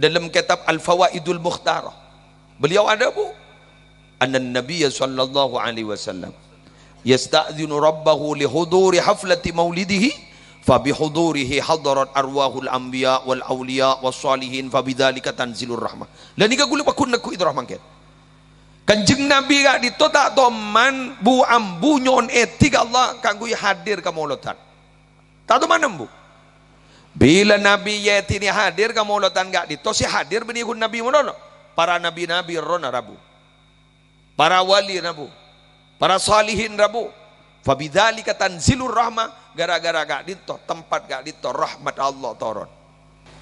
dalam kitab Al-Fawaidul Mukhtarah. Beliau ada bu. Anna Nabi sallallahu alaihi wasallam yasta'dhinu rabbahu li huduri haflati maulidihi fa bi hudurihi hadarat arwahul anbiya wal awliya was salihin fa bidzalika tanzilur rahmah. Lah nika gule pakun naku itu rahmah ket. Kanjeng Nabi gak ditotak toman bu ambu nyon etik Allah kanggu hadir ke molotan. Tak tu mana bu? Bila Nabi Yeti ini hadir ke maulatan gak dito si hadir bini Nabi monono. Para nabi-nabi rona rabu. Para wali rabu. Para salihin rabu. Fabidhalika zilur rahmah gara-gara gak ditoh tempat gak ditoh rahmat Allah turun.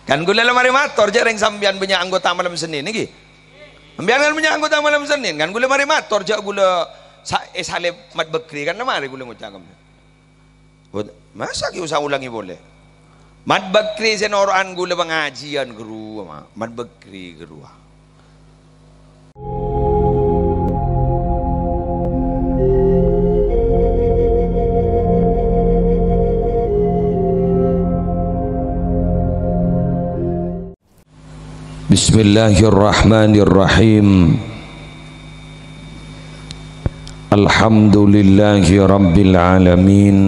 Kan gula mari matur jareng sambian punya anggota malam Senin niki. Sambian kan punya anggota malam Senin kan gula mari matur jak gula sa eh, salib mat bekri kan mari gula ngucap. Masa ki usah ulangi boleh. Mat bakri sen Quran gula pengajian guru ama. Mat bakri guru. Bismillahirrahmanirrahim. Alhamdulillahirabbil alamin.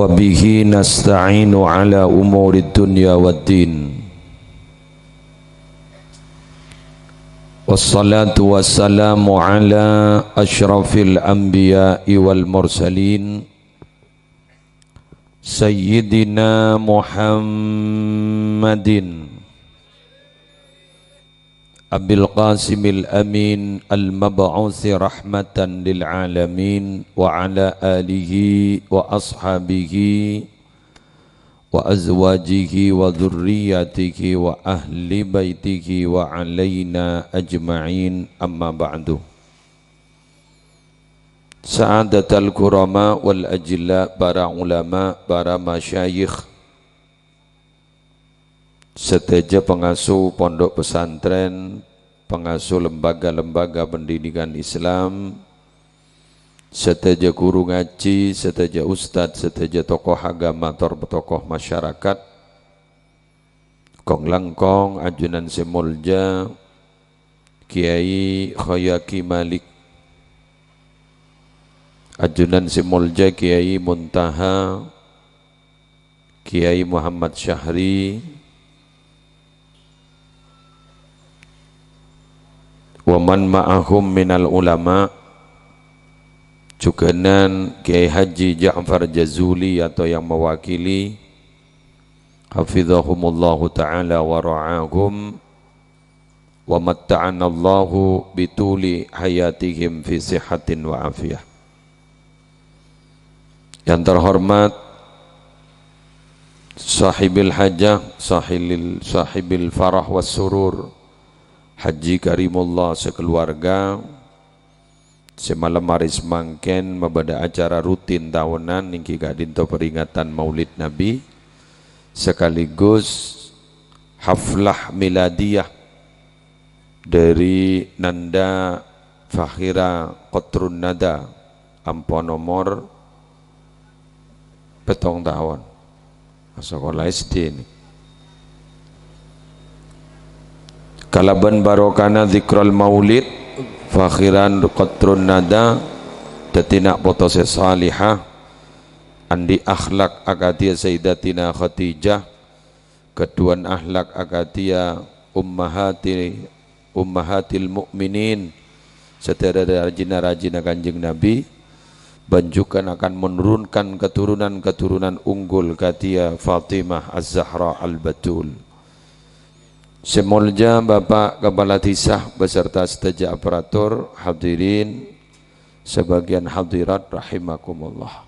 wa bihi ala umuri dunya waddin wassalamu ala ashrafil anbiya'i wal mursalin Muhammadin أبي القاسم الأمين المبعوث رحمة للعالمين وعلى آله وأصحابه وأزواجه وذريته وأهل بيته وعلينا أجمعين أما بعد سعادة الكرماء والأجلاء برا علماء برا مشايخ seteja pengasuh pondok pesantren, pengasuh lembaga-lembaga pendidikan Islam, seteja guru ngaji, seteja ustadz, seteja tokoh agama, tokoh masyarakat, Kong Langkong, Ajunan Semolja, Kiai khoyaki Malik, Ajunan Semolja, Kiai Muntaha, Kiai Muhammad Syahri, wa man ma'ahum minal ulama jugenan Kiai Haji Ja'far Jazuli atau yang mewakili hafizahumullahu taala wa ra'ahum wa matta'ana Allahu bituli hayatihim fi sihatin wa afiyah yang terhormat sahibil hajah sahibil, sahibil farah wa surur Haji Karimullah sekeluarga semalam maris semangken membeda acara rutin tahunan ningki gadinto peringatan maulid nabi sekaligus haflah miladiah dari Nanda Fakhira Qatrun Nada Ampo nomor petong tahun sekolah SD ini kalaban barokana zikral maulid fakhiran qatrun nada tetina potose salihah andi akhlak agatia sayyidatina khadijah keduan akhlak agatia ummahati ummahatil mukminin setera rajina-rajina kanjeng Nabi banjukan akan menurunkan keturunan-keturunan unggul katia Fatimah Az-Zahra Al-Batul Semulja Bapak Kepala Disah beserta seteja aparatur hadirin sebagian hadirat rahimakumullah.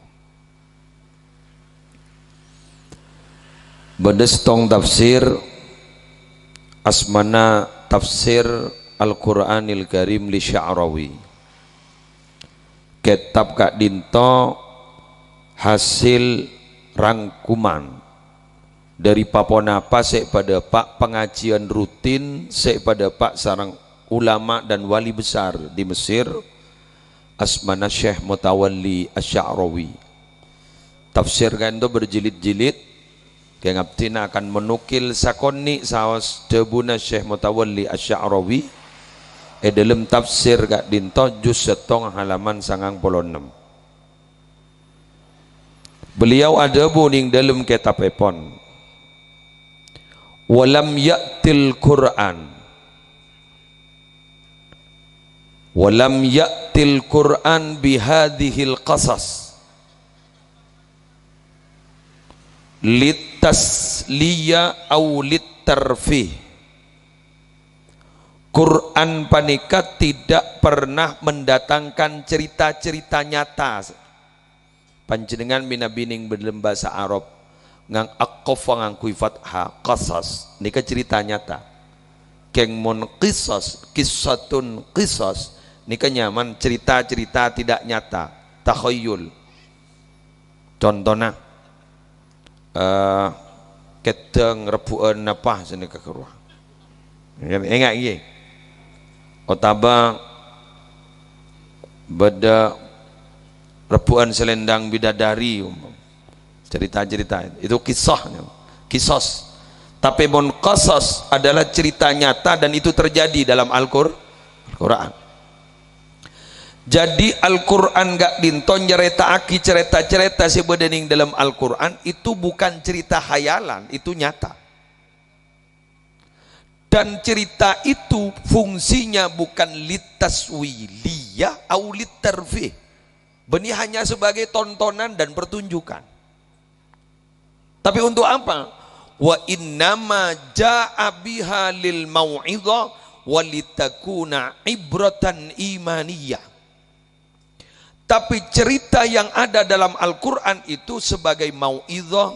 Bedes tong tafsir asmana tafsir Al-Qur'anil Karim li Sya'rawi. Kitab Kak Dinto hasil rangkuman dari Papua Napa sek pada Pak pengajian rutin sek pada Pak sarang ulama dan wali besar di Mesir Asmana Syekh Mutawalli Asy'arawi tafsirkan itu berjilid-jilid yang abtina akan menukil sakoni sawas debuna Syekh Mutawalli Asy'arawi e dalam tafsir gak dinto juz setong halaman sangang puluh enam beliau ada buning dalam kitab epon walam ya'til Qur'an walam ya'til Qur'an bihadihil qasas litasliya au litarfih Quran panika tidak pernah mendatangkan cerita-cerita nyata panjenengan mina bining Arab ngang akofa kuifat fathah qasas ini kan cerita nyata keng mon qisas kisatun kisos ini kan nyaman cerita-cerita tidak nyata takoyul, contohnya uh, eh, keteng repuan napah sini kekeruah ya, ingat iye otaba beda repuan selendang bidadari umum cerita-cerita itu kisah kisos tapi mun kosos adalah cerita nyata dan itu terjadi dalam Al-Qur'an jadi Al-Quran gak dinton cerita aki cerita-cerita sebedening dalam Al-Quran itu bukan cerita hayalan, itu nyata dan cerita itu fungsinya bukan litaswiliyah au litarfih benih hanya sebagai tontonan dan pertunjukan tapi untuk apa? Wa innama ja'a biha lil walitakuna ibratan imaniyah. Tapi cerita yang ada dalam Al-Quran itu sebagai mau'idha.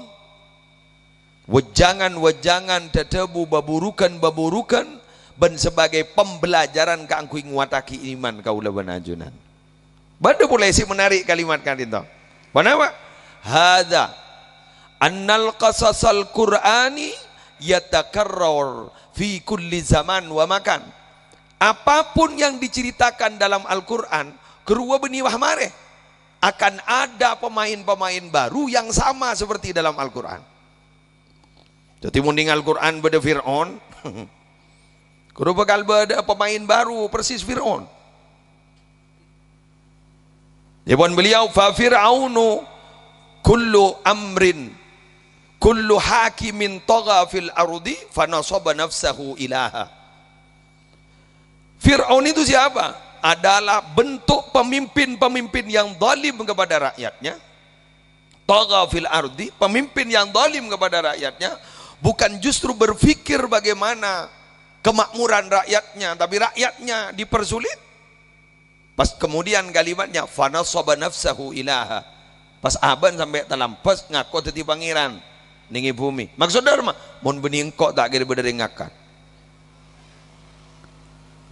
Wejangan-wejangan tetebu baburukan-baburukan. Ben sebagai pembelajaran ke angku wataki iman kaulah benajunan. Bandu boleh sih menarik kalimat kan itu. Kenapa? Hada annal qasasal qur'ani yatakarrar fi kulli zaman wa makan apapun yang diceritakan dalam Al-Qur'an kerua benih wahmare akan ada pemain-pemain baru yang sama seperti dalam Al-Qur'an jadi munding Al-Qur'an beda Fir'aun kerua bakal beda pemain baru persis Fir'aun Jawab beliau fa fir'aunu kullu amrin kullu hakimin tagha fil ardi fanasaba nafsahu ilaha Fir'aun itu siapa? adalah bentuk pemimpin-pemimpin yang zalim kepada rakyatnya tagha fil ardi pemimpin yang zalim kepada rakyatnya bukan justru berpikir bagaimana kemakmuran rakyatnya tapi rakyatnya dipersulit pas kemudian kalimatnya fana nafsahu ilaha pas aban sampai terlampas ngaku jadi pangeran ningi bumi. Maksud dharma, mun bening kok tak kira berderingakan.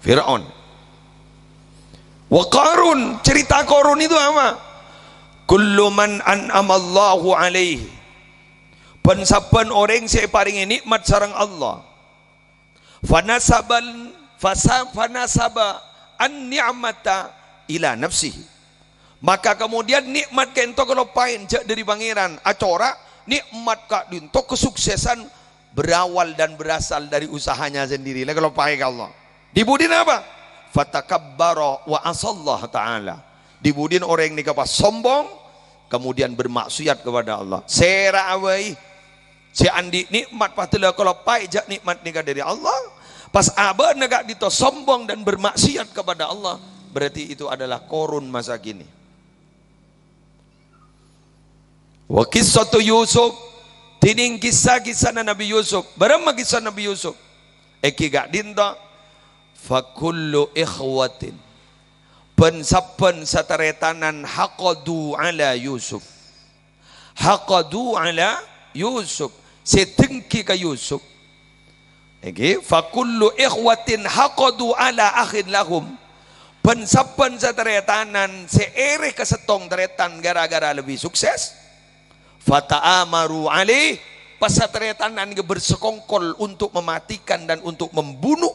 Firaun. Wa Qarun, cerita Qarun itu apa? Kullu man an'amallahu alaihi. Pensapan orang saya paringi nikmat sarang Allah. Fanasaban fasa fanasaba an ni'mata ila nafsihi. Maka kemudian nikmat kento kalau pain dari pangeran acora nikmat kak dinto kesuksesan berawal dan berasal dari usahanya sendiri. Lah kalau pakai Allah. Dibudin apa? Fatakabbara wa asallah taala. Dibudin orang yang nikah sombong kemudian bermaksiat kepada Allah. Sera awai si andi nikmat patela kalau pai jak nikmat nikah dari Allah. Pas abah negak dito sombong dan bermaksiat kepada Allah, berarti itu adalah korun masa kini. Wa kisatu Yusuf tining kisah-kisah na Nabi Yusuf. Barang kisah Nabi Yusuf. gak dinta fakullu ikhwatin pensapen sataretanan haqadu ala Yusuf. Haqadu ala Yusuf. Setengki ka Yusuf. Iki fakullu ikhwatin haqadu ala akhid lahum. Pensapan sa teretanan, seere ka setong teretan gara-gara lebih sukses. Fata'amaru ali pesatretan nanti bersekongkol untuk mematikan dan untuk membunuh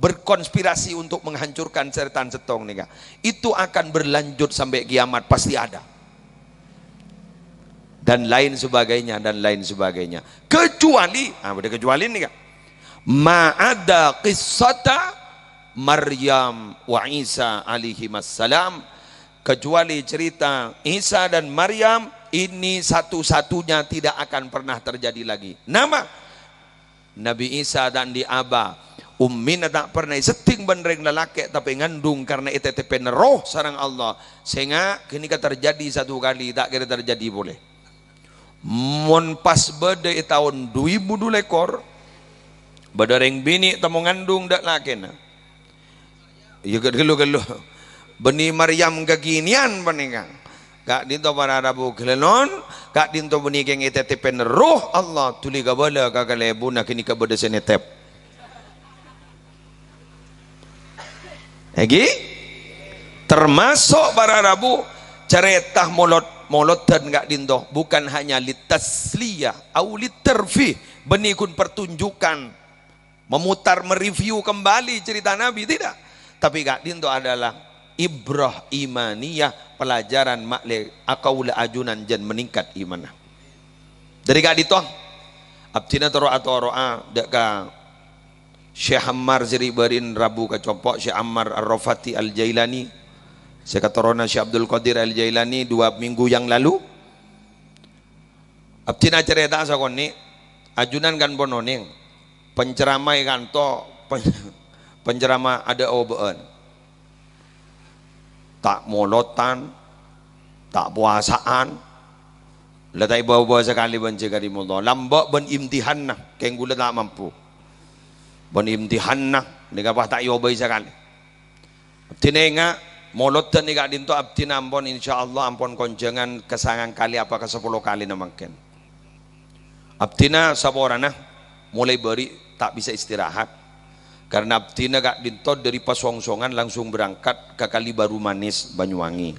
berkonspirasi untuk menghancurkan setan setong nih itu akan berlanjut sampai kiamat pasti ada dan lain sebagainya dan lain sebagainya kecuali ah udah kecuali nih kak ada kisata Maryam wa Isa alaihi salam kecuali cerita Isa dan Maryam ini satu-satunya tidak akan pernah terjadi lagi nama Nabi Isa dan di Aba ummina tak pernah seting bandreng lalaki tapi ngandung karena itetep roh sarang Allah sehingga kini terjadi satu kali tak kira terjadi boleh mon pas beda tahun 2000 lekor badareng bini temu ngandung dak lakena ya geluh-geluh benih Maryam kekinian paningan Kak dinto para Rabu kelelon, kak dinto bunyi keng itetipen roh Allah tuli gabala kakak lebu nak kini kabada senetep. Lagi termasuk para Rabu ceretah mulut mulut dan kak dinto bukan hanya litasliyah au literfi benikun pertunjukan memutar mereview kembali cerita Nabi tidak tapi kak dinto adalah ibrah imaniyah pelajaran makle akaula ajunan jan meningkat imanah dari ka ditong abtina taro atau roa dak ka Syekh Ammar Ziribarin Rabu Kacopok Syekh Ammar Ar-Rafati Al-Jailani Syekh Katorona Syekh Abdul Qadir Al-Jailani dua minggu yang lalu Abtina cerita sakon ni ajunan kan bononing penceramai kanto pen, pencerama ada obon tak molotan, tak puasaan. Letai bawa-bawa sekali ban cikari mullah. Lambak ben imtihan nah. Keng gula tak mampu. Ben imtihan nah. Nega pah tak yobai sekali. Tine ingat, molot dan ikat dintu abdina ampun insyaAllah ampon konjangan kesangan kali apakah sepuluh kali namakin. Abdina sabora nah. Mulai beri tak bisa istirahat. Karena abtina kak dintot dari pasongsongan langsung berangkat ke kali baru manis Banyuwangi.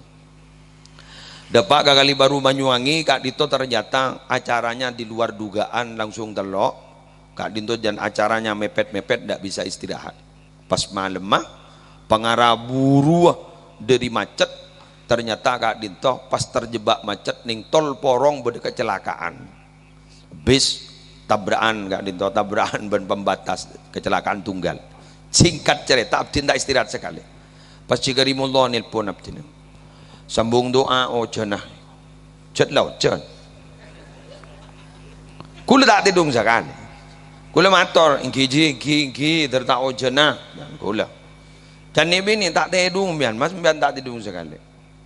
Dapat ke kali baru Banyuwangi kak Dito ternyata acaranya di luar dugaan langsung telok. Kak Dinto dan acaranya mepet-mepet tidak bisa istirahat. Pas malam mah pengarah buru dari macet ternyata Kak Dinto pas terjebak macet ning tol porong kecelakaan. Bis tabrakan enggak dinto tabrakan ben pembatas kecelakaan tunggal singkat cerita abdi ndak istirahat sekali pas cigarimullah nelpon abdi sambung doa oh jenah cet laut cet kula tak tidung sekali kula matur ingkiji ingki tertak oh jenah kula dan ini tak tidung bian mas mian tak tidung sekali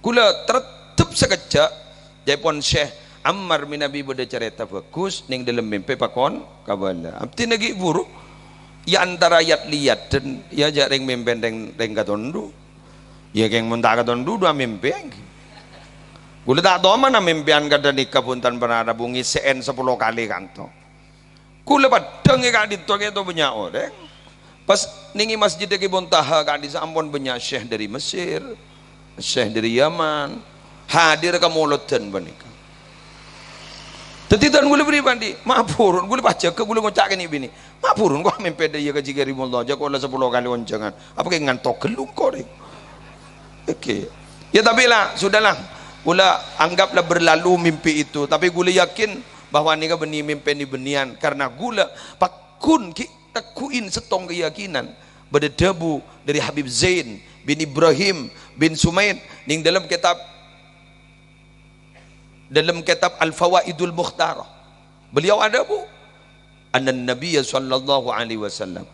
kula tertep sekejap Jepun Syekh Ammar min Nabi Buda cerita bagus ning dalam mimpi pakon kabala. Amti nagi buruk ya antara ayat lihat dan ya jaring mimpi deng deng katondu. Ya keng mentah katondu dua mimpi. Gula tak tahu mana mimpian kata nikah pun tan ada bungi sen sepuluh kali kanto. Kula padang ikan dito itu punya orang. Pas ningi masjid deki bontaha kan di sampun punya syekh dari Mesir, syekh dari Yaman, hadir ke mulut dan menikah. Tadi tuan gula beri pandi, mapurun gula baca ke gula ngocak ini bini. Mapurun gue mimpi dia iya ke jika ribu Allah, jago lah sepuluh kali oncangan. Apa kayak ngantok keluk kori. oke, Ya tapi lah, sudahlah. Gula anggaplah berlalu mimpi itu. Tapi gula yakin bahwa nih benih mimpi ini benian karena gula pakun tekuin setong keyakinan berdebu dari Habib Zain bin Ibrahim bin Sumaid ning dalam kitab dalam kitab Al-Fawaidul Mukhtarah. Beliau ada bu. Anan Nabi sallallahu alaihi wasallam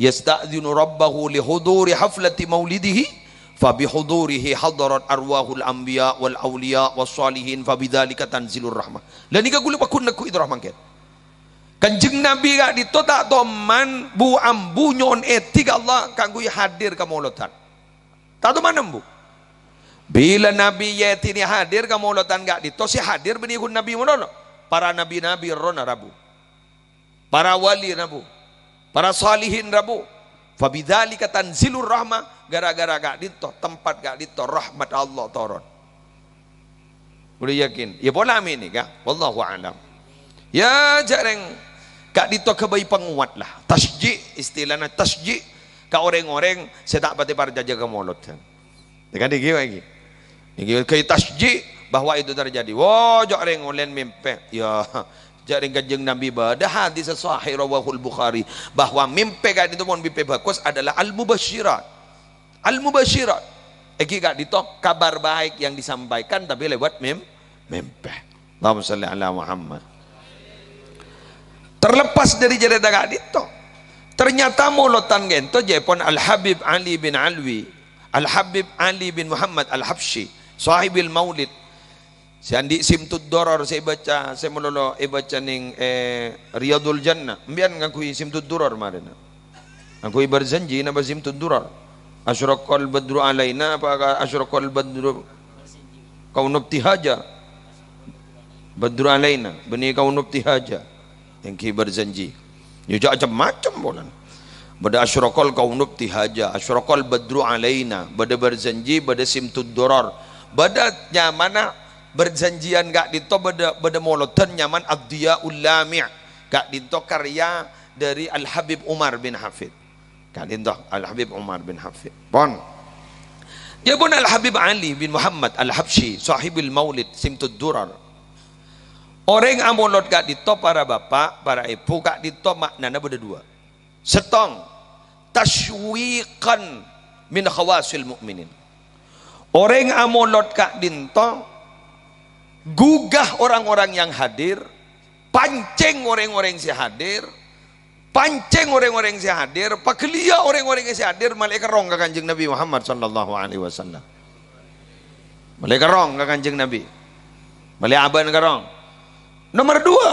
yasta'dhinu rabbahu li huduri haflati maulidihi fa bi hudurihi hadarat arwahul anbiya wal awliya was salihin fa bidzalika tanzilur rahmah. Lah nika kula pakun naku idrahman ket. Kanjeng Nabi gak ditotak toman bu ambu nyon etik Allah kanggu hadir kamulotan. Tak tu mana bu? Bila Nabi Yeti ini hadir kamu ulotan gak dito si ya hadir benikun Nabi Munono. Para Nabi-Nabi Rona Rabu. Para wali Rabu. Para salihin Rabu. Fabidhalika tanzilur rahma Gara-gara gak dito tempat gak dito rahmat Allah turun. Boleh yakin. Ya boleh amin ni Allah Wallahu a'lam. Ya jareng gak dito kebai penguat lah. tasji istilahnya tasji, kau orang-orang saya tak pati parjaja ke mulut. Kan dia lagi. Niki kai tasji bahwa itu terjadi. Wo jok ring ulen mimpi. Ya jaring kanjeng Nabi ada hadis sahih rawahul Bukhari bahwa mimpi kan itu mon mimpi bagus adalah al mubasyirat. Al mubasyirat. Iki gak dito kabar baik yang disampaikan tapi lewat mim mimpi. Allahumma shalli ala Muhammad. Terlepas dari cerita gak dito. Ternyata mulotan gento jepon Al Habib Ali bin Alwi, Al Habib Ali bin Muhammad Al Habsyi sahibil maulid si andi simtud doror saya baca saya melolo eh baca ning eh, riyadul jannah mbian ngaku simtud doror marina aku berjanji na simtud doror asyraqal badru alaina apa asyraqal badru kau nubti haja badru alaina bani kau nubti haja yang ki berjanji ya macam-macam bolan Bada asyraqal kaunub tihaja, asyraqal badru alaina, bada berjanji, bada simtud doror, badat nyamana ah. berjanjian gak dito beda beda molotan nyaman abdia ulami' gak dito karya dari Al Habib Umar bin Hafid gak dito Al Habib Umar bin Hafid Bon, dia pun Al Habib Ali bin Muhammad Al Habshi, sahibul Maulid Simtud Durar Orang amolot gak dito para bapak, para ibu gak dito maknanya berdua. Setong tashwiqan min khawasil mu'minin. Orang amolot kak dinto, gugah orang-orang yang hadir, pancing orang-orang si hadir, pancing orang-orang si hadir, pakelia orang-orang si hadir, malaikat rong ke kanjeng Nabi Muhammad sallallahu alaihi wasallam. Malaikat rong ke kanjeng Nabi. Malaikat aban ke rong. Nomor dua,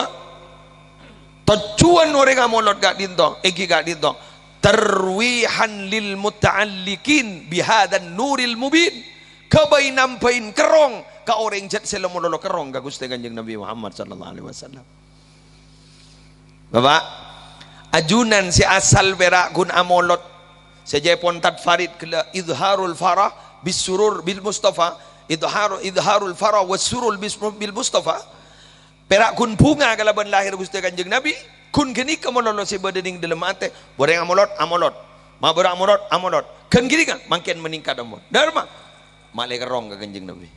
tujuan orang amolot kak dinto, egi kak dinto, terwihan lil muta'allikin bihadan nuril mubin kabay nampain kerong ka orang jat sila mulolo kerong ka gusto kanjeng Nabi Muhammad sallallahu alaihi wasallam Bapak, ajunan si asal berak kun amolot sejepon tat farid kala idharul farah surur bil mustafa idharul farah wasurul bil mustafa perak kun bunga kalaban lahir gusto kanjeng Nabi kun geni ka mololo si badening dalam ate boreng amolot amolot ma amolot amolot kan gini kan makin meningkat amolot dharma malai kerong ke kanjeng Nabi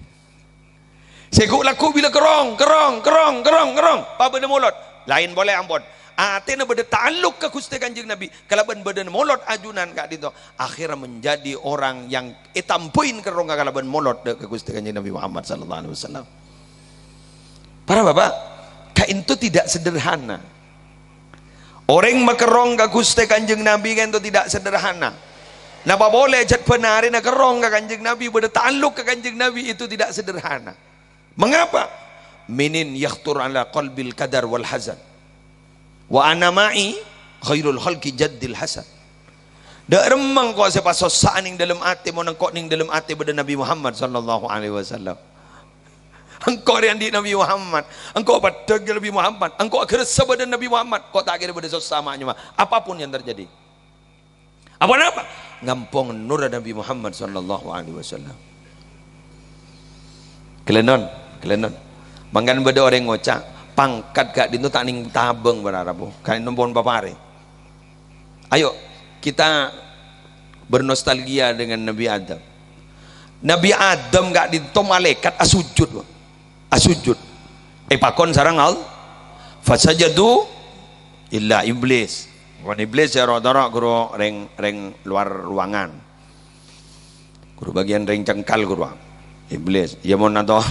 sekuk laku bila kerong kerong kerong kerong kerong apa benda mulut lain boleh ampun Atina ah, benda taluk ke kusti kanjeng Nabi kalau ben benda mulut ajunan kak dito akhirnya menjadi orang yang etampuin kerong kalau ben mulut ke kusti kanjeng Nabi Muhammad sallallahu alaihi wasallam para bapak kak itu tidak sederhana orang makerong ke kusti kanjeng Nabi kan itu tidak sederhana Napa boleh jad penari nak kerong ke kanjeng Nabi bertakluk ke kanjeng Nabi itu tidak sederhana. Mengapa? Minin yahtur ala qalbil kadar wal hazan. Wa anamai khairul halki jaddil hasan. Dak remang kau siapa sosak dalam hati mau nengkok dalam hati pada Nabi Muhammad sallallahu alaihi wasallam. Engkau yang di Nabi Muhammad, engkau pada Nabi Muhammad, engkau kerja pada Nabi Muhammad, kau tak kira pada sosamanya apapun yang terjadi. Apa apa? Ngampung nur Nabi Muhammad sallallahu alaihi wasallam. Kelenon, kelenon. Mangan beda orang ngocak, pangkat gak dintu tak ning tabeng berarab. Kan nombon papare. Ayo kita bernostalgia dengan Nabi Adam. Nabi Adam gak dintu malaikat asujud. Asujud. Eh pakon sarang al fasajadu illa iblis Kon iblis ya rodorok guru ring ring luar ruangan. Guru bagian ring cengkal guru. Iblis ya mau nato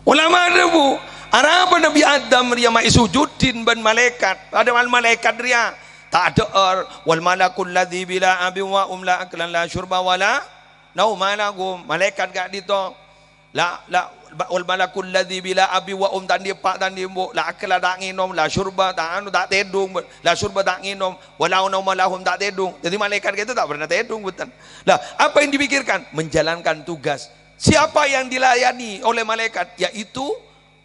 Ulama debu apa Nabi Adam ria mai sujudin ban malaikat. Ada mal malaikat ria. Tak ada er wal malakul ladhi bila abi wa umla aklan la syurba wala nauma lagum. Malaikat gak dito. La la wal malakul ladzi bila abi wa um tan dia pak tan dia mbok la akala tak nginom la syurba tak anu tak tedung la syurba tak nginom wala nauma lahum tak tedung jadi malaikat kita tak pernah tedung betul lah apa yang dipikirkan menjalankan tugas siapa yang dilayani oleh malaikat yaitu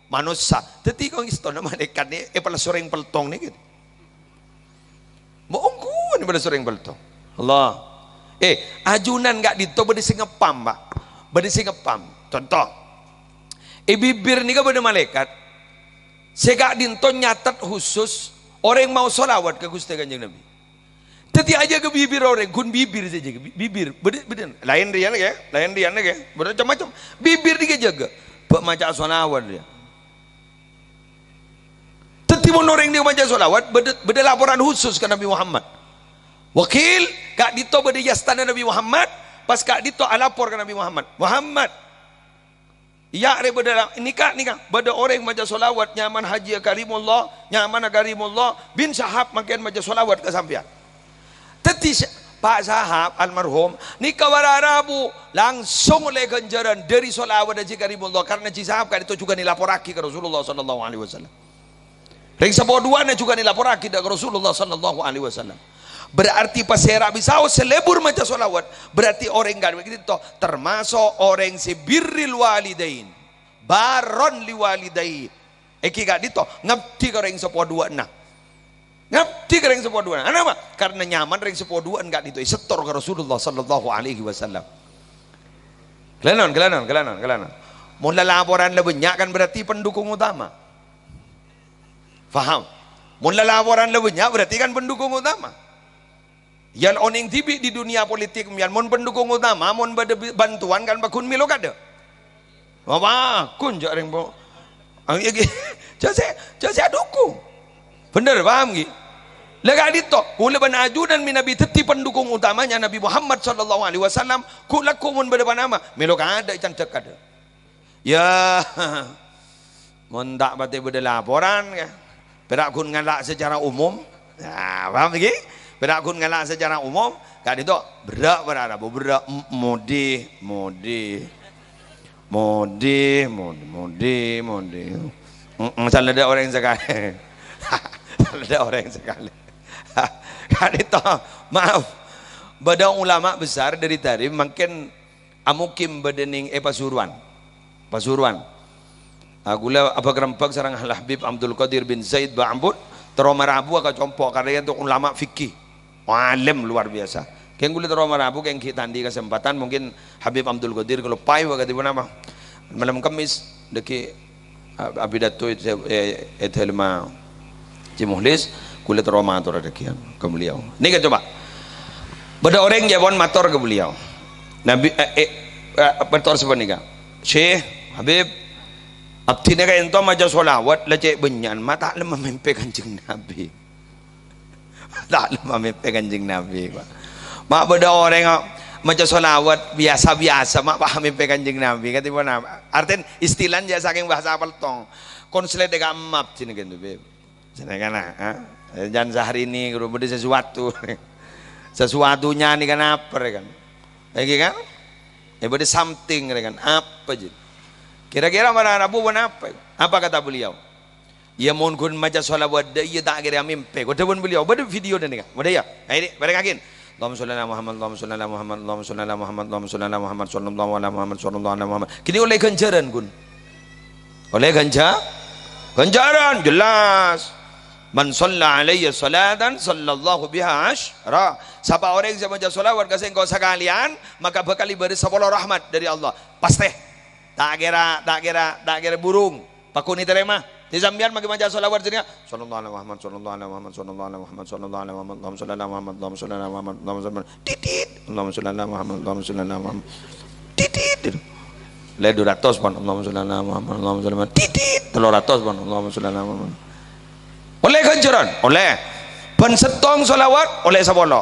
manusia tetapi kau istana malaikat ni eh pala soreng peltong ni gitu Bohong ku ni pada soreng peltong Allah eh ajunan gak dito bade singepam pak Berisi singepam contoh Ibibir nika benda malaikat. Sega dinto nyatat khusus orang yang mau solawat ke Gusti Kanjeng Nabi. Teti aja ke bibir orang, gun bibir saja ke bibir. Beden, beden. Lain dia ya, lain dia ya. Macam-macam. Bibir dia jaga. Pak macam solawat dia. Teti mau orang dia macam solawat, beda, beda laporan khusus ke Nabi Muhammad. Wakil, kak dito beda yastana Nabi Muhammad, pas kak dito alapor ke Nabi Muhammad. Muhammad, Ya re beda nikah nikah pada orang yang maja solawat nyaman haji karimullah nyaman karimullah bin sahab makin maja solawat ke sampean. tetis Pak Sahab almarhum nikah rabu langsung oleh ganjaran dari solawat haji karimullah karena si sahab kan itu juga dilaporaki ke Rasulullah sallallahu alaihi wasallam. Ring sebuah dua juga dilaporaki ke Rasulullah sallallahu alaihi wasallam. Berarti pasera bisau selebur maca solawat. Berarti orang gak begitu toh termasuk orang sebirril walidain. Baron liwalidai. Eki gak dito ngabdi ka yang sepo dua na. ngerti ka yang sepo dua na. Kenapa? Karena nyaman yang sepo dua gak dito setor ke Rasulullah sallallahu alaihi wasallam. Kelanon, kelanon, kelanon, kelanon. Mula laporan lebih kan berarti pendukung utama. Faham? Mula laporan lebih berarti kan pendukung utama. Yan oning tibi di dunia politik yan mun pendukung utama mun bade bantuan kan bakun milo kada. Wah, kun jak reng po. Ang iki jase jase dukung. Bener paham ki? Lega dito, kula banajunan nabi teti pendukung utamanya Nabi Muhammad sallallahu alaihi wasallam kula kumun bade nama, milo kada can cek kada. Ya mun tak bate bade laporan ka. Ya. Perak kun ngalak secara umum. Nah, paham ki? berak kun kena secara umum kan itu berak berarab, berak mudi mudi mudi mudi mudi mudi Misalnya mm, mm, ada orang sekali salah ada orang sekali kan itu maaf beda ulama besar dari tadi mungkin amukim bedening eh pasuruan pasuruan lihat apa gerempag sarang Habib Abdul Qadir bin Zaid Ba'ambud Teromar Abu agak compok karena itu ulama fikih Alim luar biasa. Keng kulit Roma Rabu, keng kita di kesempatan mungkin Habib Abdul Qadir kalau pai waktu itu nama malam Kamis deki abidatu itu itu lima cimuhlis kulit Roma atau kian ke beliau. Nih kita coba. Beda orang jawaban motor ke beliau. Nabi eh, eh, eh mator sebenarnya. Syekh Habib Abdi nega entah majas solawat lecek benyan mata lemah mimpi kanjeng Nabi tak lupa mimpi kanjeng Nabi Mak beda orang yang maca solawat biasa-biasa mak paham mimpi kanjeng Nabi kata ibu nama. Artian istilan saking bahasa apa tong. Konslet dekat map cina gitu beb. Cina kan, kan ah, ah. Jangan sehari ini guru beri sesuatu sesuatunya ini kan apa kan? Lagi kan? Ya something kan apa jadi? Kira-kira mana Rabu buat apa? Apa kata beliau? Yamun gun maja sola wadda iya tak kira mimpi. Kau tahu beliau, pada video dan dengar. Pada ya, ini mereka kin. Allahumma sholli ala Muhammad, Allahumma sholli ala Muhammad, Allahumma sholli ala Muhammad, Allahumma sholli ala Muhammad, sallallahu ala Muhammad, sallallahu ala Muhammad. Kini oleh ganjaran kun, Oleh ganja, ganjaran jelas. Man sholla alayya salatan sallallahu biha asyra. Sapa orang yang maca solawat kasih engkau sekalian, maka bakal diberi sepuluh rahmat dari Allah. Pasti. Tak kira, tak kira, tak kira burung. Pakuni terima. Nizamiyan bagaimana salawat jadinya? Sallallahu alaihi Muhammad, sallallahu alaihi Muhammad, sallallahu alaihi Muhammad, sallallahu alaihi Muhammad, Allahumma salli ala Muhammad, Allahumma salli ala Muhammad, Allahumma salli ala titit, Allahumma salli ala Muhammad, Allahumma salli ala Muhammad, titit. Le 200 pon, Allahumma salli ala Muhammad, Allahumma salli ala titit, 300 pon, Allahumma salli ala Muhammad. Oleh ganjaran, oleh pensetong solawat, oleh sabolo.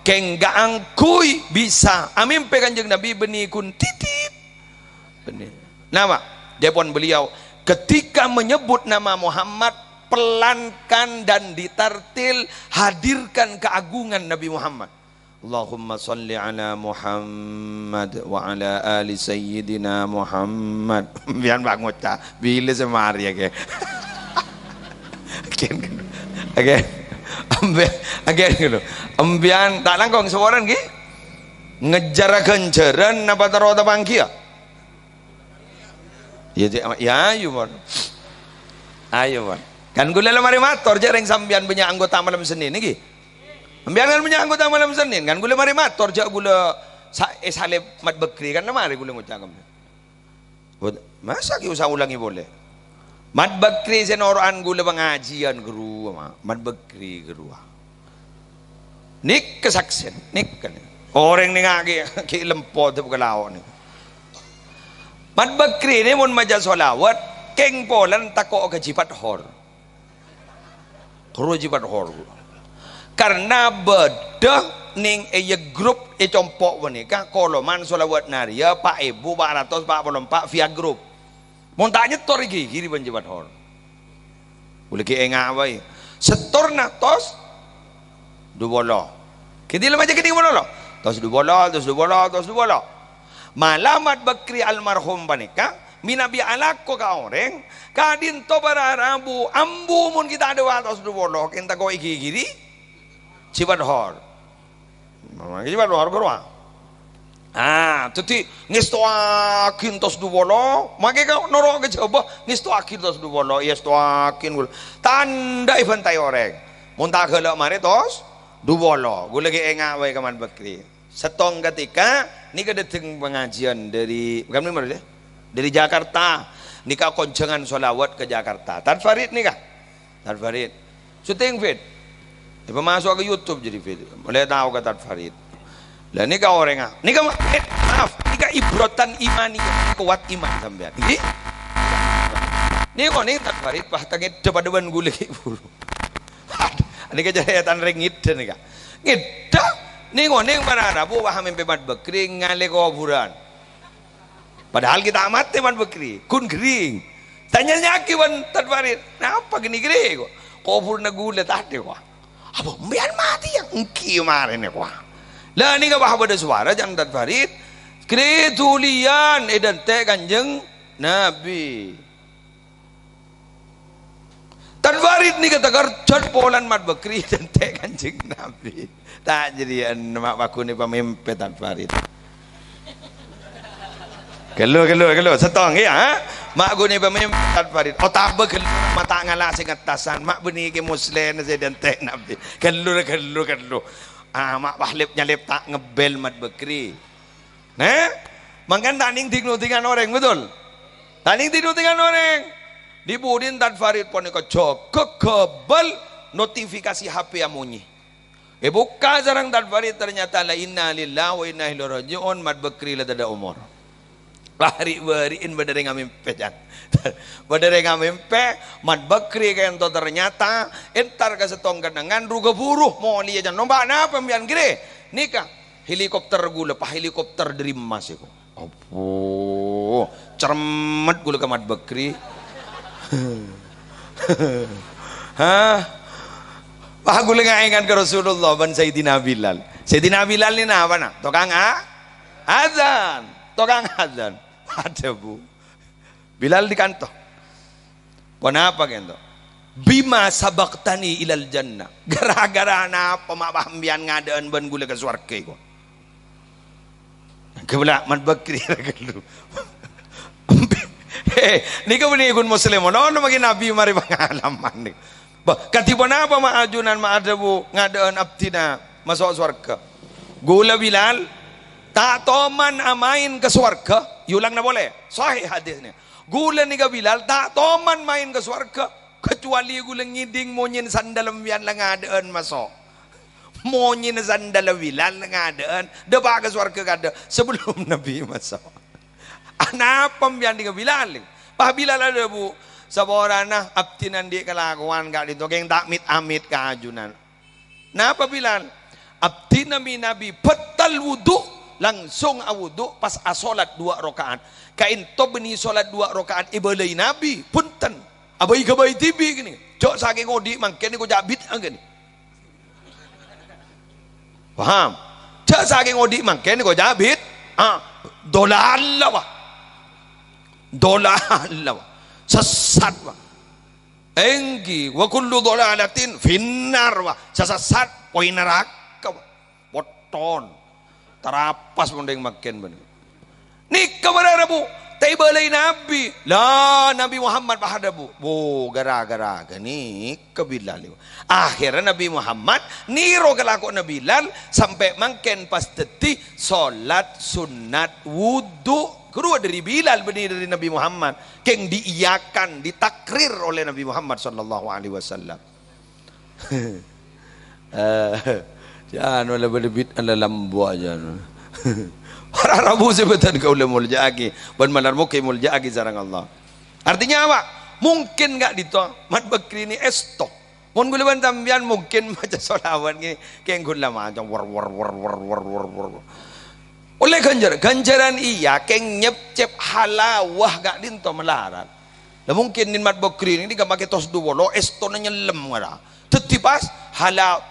kengga angkui bisa. Amin pe kanjeng Nabi beni kun titit. Beni. Nama, depon beliau Ketika menyebut nama Muhammad, pelankan dan ditartil, hadirkan keagungan Nabi Muhammad. Allahumma salli ala Muhammad wa ala ali sayyidina Muhammad. Biar Pak Ngoca, bila semari ya ke. Again, again, again, Ambian tak langkong seorang ki. Ngejar kenjaran napa taruh tapangkia. Ya, ya, ya, ayo mon. Ayo mon. Kan kula lemari matur jaring sampean punya anggota malam Senin nih Sampean kan punya anggota malam Senin kan gue mari matur jak kula sa, eh mat bekri kan nama lemari kula ngucap. Masa ki ulangi boleh. Mat bekri sen orang gula pengajian guru mat bekri guru. Nik kesaksian, nik kan. Orang ni ngaki ki lempo bukan lawak ni. Man bagkri ni mun maja solawat, keng polan tako ka jipat hor. kru jipat hor. Karena bedah ning iya grup e compok menika man solawat naria ya, pak ibu pak ratos pak belum pak via grup. Mun tak nyetor iki kiri ban jipat hor. Boleh ki engak wae. Setor na tos Kedil bola. Kedi lemaja kedi bola. Tos dubolo, tos dubolo, tos dubolo. Malamat bakri almarhum panika minabi alak ko ka kadin to para rabu ambu mun kita ada watos duwolo kinta iki giri, cibat hor cibat hor berwa Ah, tuti ngistoakin tos duwolo, mage ka noro ke jaba ngistoakin tos duwolo, yes iya, toakin gul. Tanda iban tay oreng. Mun tak gelek mare tos duwolo, gule ge engak wae kaman bakri Setong ketika ini dateng pengajian dari bukan mana ya? Dari Jakarta. kau koncengan solawat ke Jakarta. Tan Farid kah Tan Farid. Syuting fit. Dia masuk ke YouTube jadi fit. mulai tahu ke Tan Farid. ini kah orang ah. nih kah eh, maaf, nika ibrotan imani kuat iman sampean. ini Nika ning Tan Farid pah tangi depan-depan gule buru. kejahatan jadi tan nih kah Ngidah Nengok neng mana Rabu waham empemat bekri ngalek kuburan. Padahal kita amat teman bekri, kun kering. Tanya nyaki wan tadwarin, apa gini gering kok? Kubur negule tadi kok. Apa mian mati yang engki kemarin ya kok. Lah ni ke bah pada suara jangan tadwarin. Kredulian edan eh, teh kanjeng Nabi. ತನ್ವಾರ ಇದನ್ನ ತಗರ್ ಚಟ್ dan ಮಾಡ್ಬೇಕ್ರಿ ಇದಂತೆ nabi. Tak ತಾಜ್ರಿ ಅನ್ನ eh, ni pemimpin ತನ್ವಾರ ಇದು Gelo gelo gelo setong ya. Mak ni pemimpin Farid. Otak oh, be mata ngalah sing tasan Mak beni ke muslim saya dan teh nabi. Gelo gelo gelo. Ah mak pahlip nyalip tak ngebel mat bekri. Nah, mangkan tanding dignu tingan orang betul. Tanding dignu tingan orang. Dibudin dan Farid ponika jogok kekebal notifikasi HP eh buka jarang dan Farid ternyata la inna lillahi wa inna ilaihi rajiun mad bekri la tada umur. Lari beriin badare ngamimpe jan. badare ngamimpe mad bekri kento ternyata entar ke setong kenangan ruga buruh mo liya jan nomba na pembian gire nikah helikopter gula pa helikopter dari mas iku. Apa? Cermet gula Mad bekri. Hah? Wah guling aingan ke Rasulullah ban Sayyidina Bilal. Sayyidina Bilal ini apa nak? Tukang a? Azan. Tukang azan. Ada bu. Bilal di kantor. apa kento? Bima sabaktani ilal jannah. Gara-gara apa mak pahambian ngadaan ban gula ke suarke ko. Kebelah man bakri dulu niku menikun muslim ono magi nabi mari pengalaman niku bah katibon apa ma'ajunan ma'adabu ngadaan abdina masuk surga gula bilal tak toman amain ke surga yulang na boleh sahih hadisnya gula nikah bilal tak toman main ke surga kecuali gula ngiding monyin sandal mian langadaan masuk monyin sandal bilal ngadaan debak ke suarga kada sebelum Nabi masuk anak pembian dengan bilal Pabila ada bu, nah, abtinan di kelakuan kak itu geng takmit amit keajunan. Nah apabila abtina nabi petal wudhu langsung awudhu pas asolat dua rokaat. Kain to beni solat dua rokaat ibalai nabi punten. Abai bai tibi gini. Cok saking ngodi mangkin ni kojak bid Waham. Paham? Cok saking ngodi mangkin ni kojak Ah, dolal lah wah dolalawa sesat wa enggi wa kullu dolalatin finnar wa sesat poin neraka wa poton terapas mending makin bener ni kabararabu tay balay nabi la nabi Muhammad bahadabu bu gara-gara gani kabilali akhirnya nabi Muhammad niro galako nabilan sampai makin pas detik salat sunat wudu kedua dari Bilal benih dari Nabi Muhammad yang diiyakan ditakrir oleh Nabi Muhammad sallallahu alaihi wasallam eh, jangan wala berbit ala lambu aja para rabu kau kaulah muljaagi ban malar mukimul muljaki, sarang Allah artinya apa mungkin enggak dito mat bekri ni estok Mun gula bantambian mungkin macam solawat ini, kayak gula macam war war war war war war war oleh ganjaran ganjaran iya keng nyep-cep halawah gak dinto melarat lah mungkin nin mat bokri ini gak pakai tos dua lo estona nyelem ngara tetibas halaw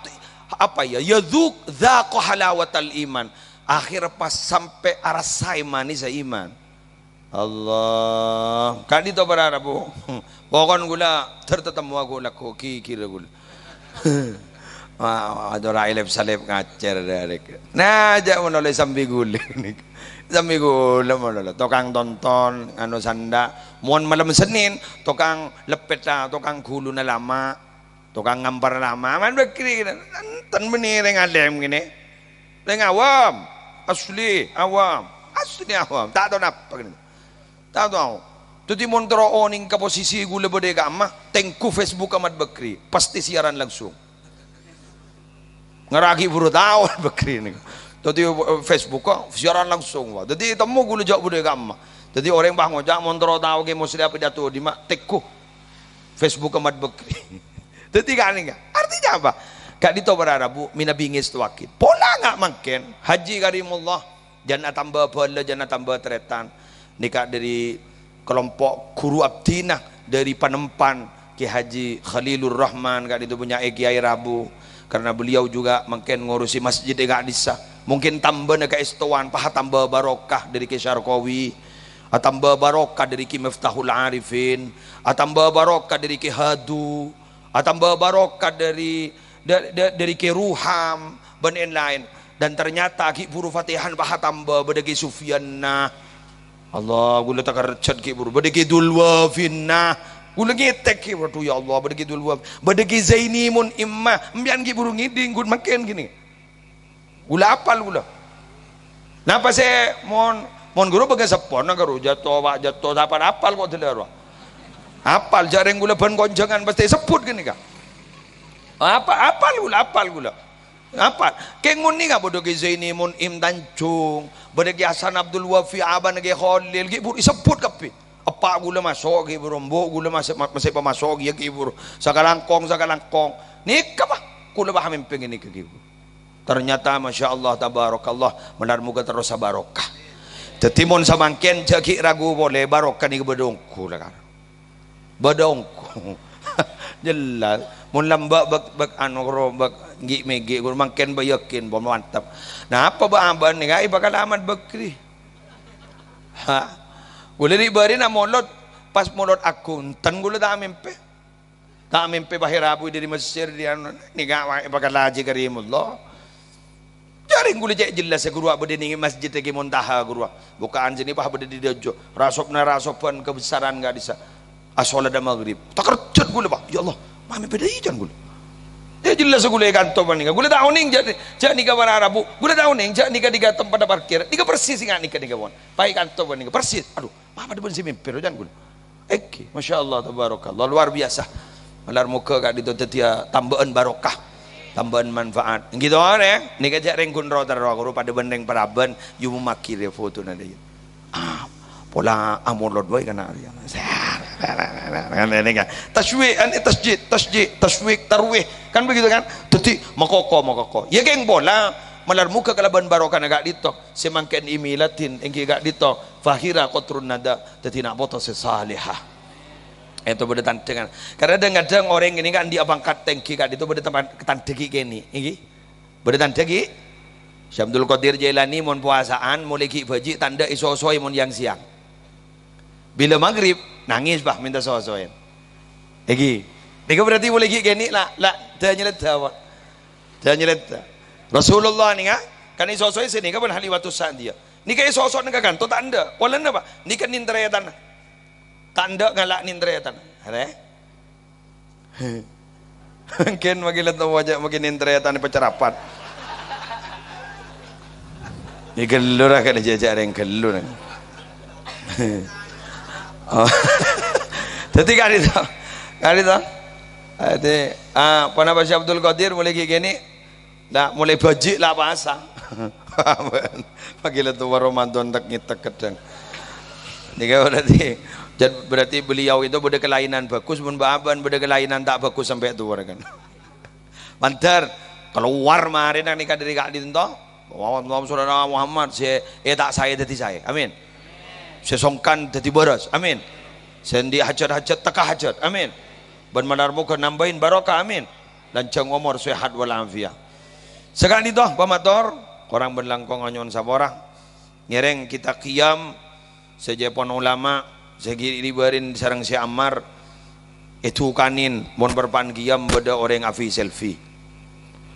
apa ya yaduk halawat al iman akhir pas sampai arasai manis iman Allah kan itu para pokon gula tertetemu aku laku kikir gula Adora ilip salep ngacer derek. Nah, ajak menoleh sambil nih. Sambil guling menoleh. Tokang tonton, anu sanda. Mohon malam Senin, tokang lepet lah, tokang gulu na lama. Tokang ngampar lama. Man bekri. Tan meni, yang adem gini. Yang awam. Asli awam. Asli awam. Tak tahu apa gini. Tak tahu. Tuti montro oning ke posisi gula berdeka amah. Tengku Facebook amat bekri. Pasti siaran langsung ngeragi buru tahu begini jadi eh, Facebook kok siaran langsung wah jadi temu gue jauh budaya kamu jadi orang bah ngojak montro tahu ke mau siapa pidato di mak teku Facebook kemat begini jadi kan enggak artinya apa Kak dito berarabu mina bingis tuakit. Pola nggak makin haji karimullah jangan tambah pola jangan tambah teretan. Nikah dari kelompok guru abdinah dari panempan Ki Haji Khalilur Rahman kak itu punya Kiai Rabu karena beliau juga mungkin ngurusi masjid di Gadisa mungkin tambah ke istuan paha tambah barokah dari ke Syarqawi ah, tambah barokah dari Ki Miftahul Arifin ah, tambah barokah dari Ki Hadu ah, tambah barokah dari dari, dari Ruham dan lain-lain dan ternyata ki buru fatihan paha tambah berdegi Sufiana, nah. Allah gula takar chat ki buru bedegi Dulwafinna Gulagi teki waktu ya Allah berdegi dulu zaini zainimun imma mbian gi burung ngiding gud makin gini. Ula apal ula. Napa se mon mon guru bagai sepon nak guru jatuh wak jatuh apa apal kok delero. Apal jaring gula ban konjangan pasti seput gini kak. Apa apal gula apal gula. Apal. Kengun ni kak zaini zainimun im tanjung badegi Hasan Abdul Wafi aban badegi Khalil gi seput kapi. Apa gula masuk ibu rombo gula masuk masih pamasok ya gibur. Sakalangkong sakalangkong. Ni ka ba? Kula ba kami pingin ni Ternyata masya Allah tabarakallah benar muga terus sa barokah. Tetimon sa mangken ragu boleh barokah ni bedongku lah kan. Bedongku. Jelas. Mun lamba bag bag ano ro bag gi megi kun mangken ba yakin mantap. nah apa ba amban ni ga ibakalaman bagkri. Ha? Gula di bari na molot, pas molot akun, tan gula tak amimpe. Tak amimpe bahirabu dari Mesir, di anu, ni gawa ibakalaji karimullah. Jaring gula cek jelas ya guru masjid lagi montaha guru. Bukaan sini bah di dojo. Rasop na rasopan kebesaran gak bisa. Asolat dan maghrib. Tak kerjut gula bah. Ya Allah, mami beda ijan gula. Dia jelas gula kantor panika. Gula tahu ning jadi jadi nikah para Arabu. Gula tahu ning jadi nikah tiga tempat parkir. Nikah persis nih kah nikah kawan. toban nih panika persis. Aduh, apa pun simin perojan kun. Eki, masya Allah tabarakallah luar biasa. Malar muka kat itu tetia tambahan barokah tambahan manfaat. Gitu kan ya. Ni kerja ring kun ro taro aku pada bendeng paraben you memaki ya foto nanti. Ah, pola amur lot boy kana ari. Kan ini kan. kan. Taswi an tasjid, tasjid, taswik, tarwih. Kan begitu kan? Teti makoko makoko. Ya geng bola malar muka kalaban barokah naga dito semangken imilatin engki gak dito fahira kotrun nada tetina boto sesalihah itu eh, berdetan dengan karena kadang-kadang orang ini kan dia bangkat tengki kan itu berdetan ketan degi gini ini berdetan degi Syamdul Qadir Jailani mon puasaan mulai ki baji tanda isosoi mon yang siang bila maghrib nangis bah minta soi ini Tiga berarti ki gini lah lah dah nyelet dah dah nyelet Rasulullah ni ha? Ah. Kan ni sosok sini kan hali watu sandia. Ni kan sosok nak kan to tak anda. Wala apa? Ni kan nintraya tanah. Tak anda ngalak nintraya tanah. Ada? Mungkin makin eh? letak wajah makin nintraya tanah pecerapan. Ni gelur akan ada yang gelur. oh. Tadi kali kan Kali tu. apa ah Panabasya Abdul Qadir boleh gini Dak mulai bajik lah bahasa. Pagi letu Ramadan tak ngitek kedeng. Nika berarti dan berarti beliau itu beda kelainan bagus pun baban beda kelainan tak bagus sampai tua kan. Mantar keluar mari nak nikah dari kak dinto. Muhammad saudara Muhammad saya eh tak saya jadi saya. Amin. Saya songkan jadi boros. Amin. Saya di hajat-hajat teka hajat. Amin. Ben menar muka nambahin barokah. Amin. Lancang umur sehat wal afiyah. Sekarang ditoh pamator, orang berlangkong anyon saborah. Ngereng kita kiam sejepon ulama, segi libarin sarang si amar Itu kanin mon berpan kiam beda orang afi selfie.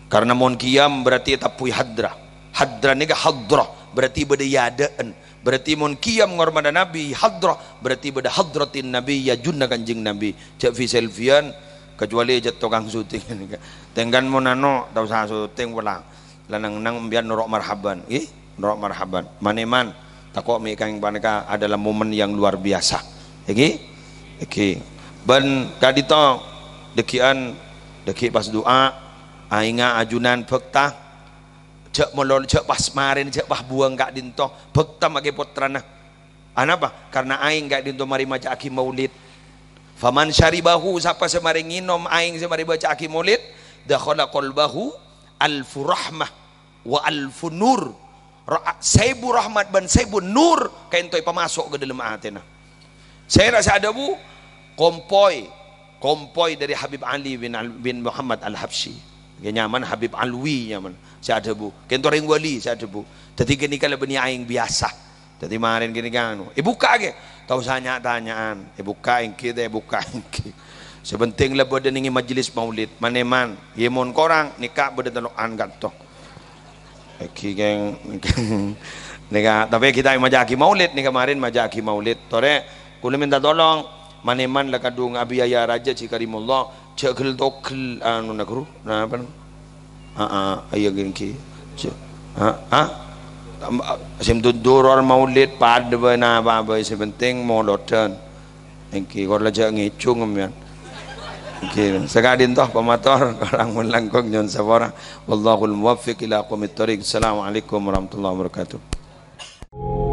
Karena mon kiam berarti tapui hadra. Hadra ni hadra berarti beda yadaen Berarti mon kiam ngormada nabi hadra berarti beda hadratin nabi ya junna kanjing nabi. Cak fi selfiean kecuali aja tukang syuting kan. tenggan mo nano tau sah syuting wala lanang nang biar norok marhaban eh norok marhaban maneman takok mi kang paneka adalah momen yang luar biasa iki iki ban kadito dekian deki pas doa ainga ajunan bekta cek molon cek pas marin cek pas buang gak dinto bekta make potrana anapa karena aing gak dinto mari maca aki maulid Faman syaribahu siapa semari nginom aing semari baca aki mulut dakhala qalbahu alfu rahmah wa alfu nur. Saibu rahmat ban saibu nur kain toy ke dalam hatena. Saya rasa ada bu kompoi kompoi dari Habib Ali bin, Al, bin Muhammad Al-Habsyi. Ya nyaman Habib Alwi nyaman. Saya ada bu. Kain ring wali saya ada bu. Tadi kini kalau bini aing biasa. Tadi kemarin kini kan. Ibu eh, kage. tak usah tanya tanyaan eh buka ingki deh buka ingki sebenting lebih dari ingin majlis maulid mana man yemon korang nikah berada dalam angkat toh Eki geng, nika. Tapi kita yang majaki maulid ni kemarin majaki maulid. Tore, kulo minta tolong maneman lekat lah dung abiyaya raja cikarimullah. Cekel dokel anu nakru, na apa? Ah ah, ayah geng ki. Ah ah, Uh, sim tudurur maulid padwe na apa apa sing penting modern iki kok leje ngicung men iki sekali entah pemator orang mun langkung nyon sabara wallahul muwaffiq ila aqwamit thariq assalamualaikum warahmatullahi wabarakatuh